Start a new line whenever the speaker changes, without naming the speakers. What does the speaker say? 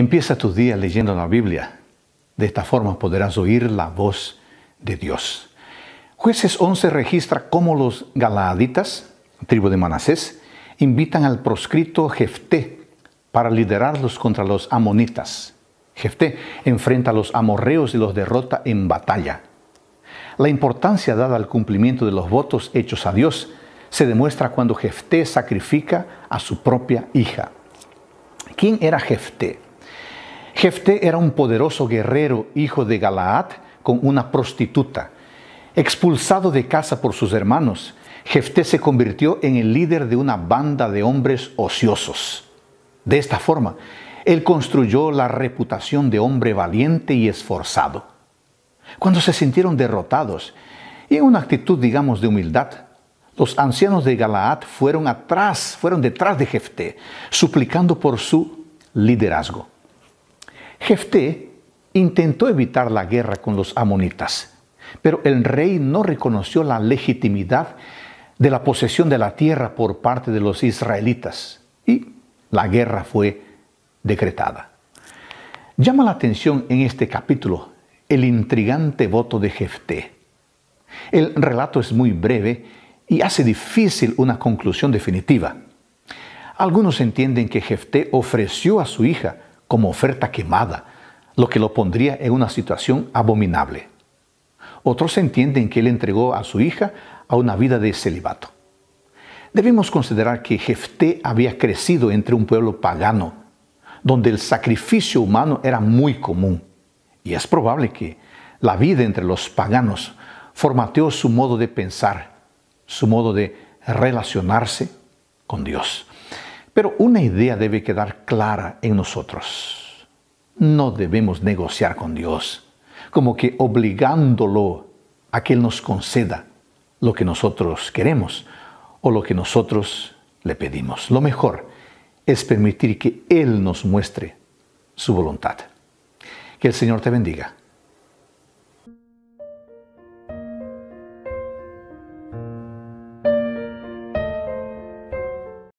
Empieza tus días leyendo la Biblia. De esta forma podrás oír la voz de Dios. Jueces 11 registra cómo los galaaditas, tribu de Manasés, invitan al proscrito Jefté para liderarlos contra los amonitas. Jefté enfrenta a los amorreos y los derrota en batalla. La importancia dada al cumplimiento de los votos hechos a Dios se demuestra cuando Jefté sacrifica a su propia hija. ¿Quién era Jefté? Jefté era un poderoso guerrero, hijo de Galaad, con una prostituta. Expulsado de casa por sus hermanos, Jefté se convirtió en el líder de una banda de hombres ociosos. De esta forma, él construyó la reputación de hombre valiente y esforzado. Cuando se sintieron derrotados y en una actitud, digamos, de humildad, los ancianos de Galaad fueron atrás, fueron detrás de Jefté, suplicando por su liderazgo. Jefté intentó evitar la guerra con los amonitas, pero el rey no reconoció la legitimidad de la posesión de la tierra por parte de los israelitas y la guerra fue decretada. Llama la atención en este capítulo el intrigante voto de Jefté. El relato es muy breve y hace difícil una conclusión definitiva. Algunos entienden que Jefté ofreció a su hija como oferta quemada, lo que lo pondría en una situación abominable. Otros entienden que él entregó a su hija a una vida de celibato. Debemos considerar que Jefté había crecido entre un pueblo pagano, donde el sacrificio humano era muy común, y es probable que la vida entre los paganos formateó su modo de pensar, su modo de relacionarse con Dios. Pero una idea debe quedar clara en nosotros. No debemos negociar con Dios, como que obligándolo a que Él nos conceda lo que nosotros queremos o lo que nosotros le pedimos. Lo mejor es permitir que Él nos muestre su voluntad. Que el Señor te bendiga.